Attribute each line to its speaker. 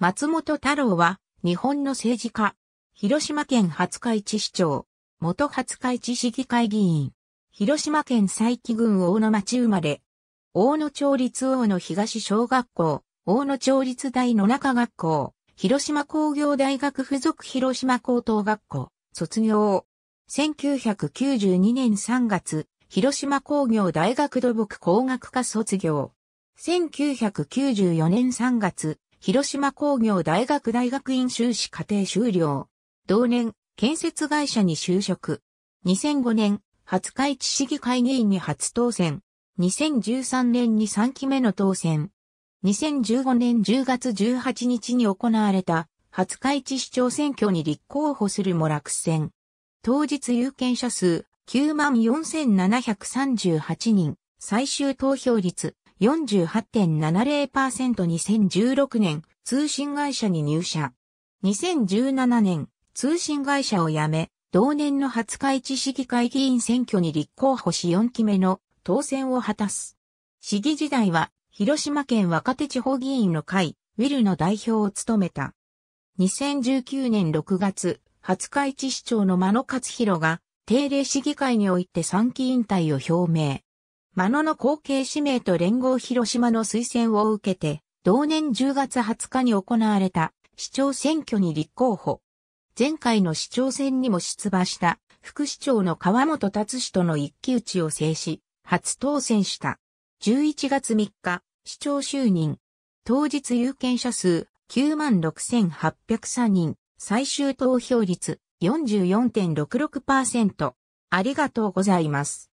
Speaker 1: 松本太郎は、日本の政治家。広島県
Speaker 2: 廿日市市長。元廿日市市議会議員。広島県佐伯郡大野町生まれ。大野町立大野東小学校。大野町立大野中学校。広島工業大学附属広島高等学校。卒業。1992年3月、広島工業大学土木工学科卒業。1994年3月、広島工業大学大学院修士課程修了。同年、建設会社に就職。2005年、初会知市議会議員に初当選。2013年に3期目の当選。2015年10月18日に行われた、初会知市長選挙に立候補するも落選。当日有権者数94,738人、最終投票率 48.70%2016 年、通信会社に入社。2017年、通信会社を辞め、同年の20日市市議会議員選挙に立候補し4期目の当選を果たす。市議時代は、広島県若手地方議員の会、ウィルの代表を務めた。2019年6月、20日市市長の間野勝弘が、定例市議会において3期引退を表明。真野の後継指名と連合広島の推薦を受けて、同年10月20日に行われた市長選挙に立候補。前回の市長選にも出馬した副市長の川本達氏との一騎打ちを制し、初当選した。11月3日、市長就任。当日有権者数96,803人、最終投票率
Speaker 1: 44.66%。ありがとうございます。